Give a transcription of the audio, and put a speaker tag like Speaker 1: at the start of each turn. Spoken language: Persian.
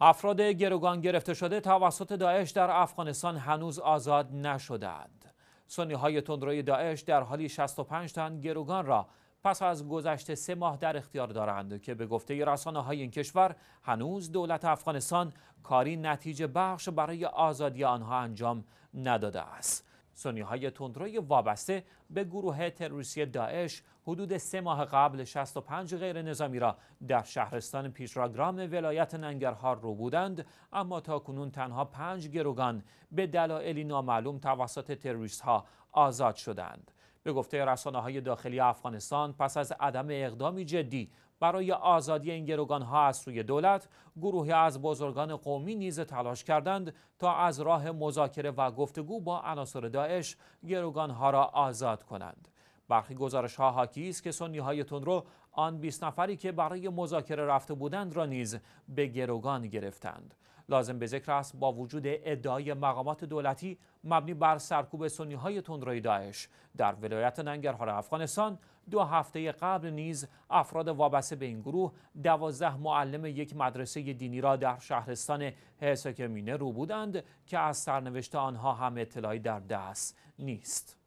Speaker 1: افراد گروگان گرفته شده توسط داعش در افغانستان هنوز آزاد نشدند. سنی های تندروی داعش در حالی 65 تن گروگان را پس از گذشت سه ماه در اختیار دارند که به گفته رسانه های این کشور هنوز دولت افغانستان کاری نتیجه بخش برای آزادی آنها انجام نداده است. سنی های تندروی وابسته به گروه تروریستی داعش حدود سه ماه قبل 65 غیر نظامی را در شهرستان پیشراگرام ولایت ننگرهار رو بودند اما تا کنون تنها پنج گروگان به دلایلی نامعلوم توسط تروریست ها آزاد شدند. به گفته رسانه های داخلی افغانستان پس از عدم اقدامی جدی برای آزادی این گروگان ها از سوی دولت گروهی از بزرگان قومی نیز تلاش کردند تا از راه مذاکره و گفتگو با عناصر داعش گروگان ها را آزاد کنند برخی گزارش ها حاکی است که سنی های تندرو آن 20 نفری که برای مذاکره رفته بودند را نیز به گروگان گرفتند لازم به ذکر است با وجود ادعای مقامات دولتی مبنی بر سرکوب سنی های تندروی داعش در ولایت ننگرهار افغانستان دو هفته قبل نیز افراد وابسته به این گروه دوازده معلم یک مدرسه دینی را در شهرستان هسکمینه رو بودند که از سرنوشت آنها هم اطلاعی در دست نیست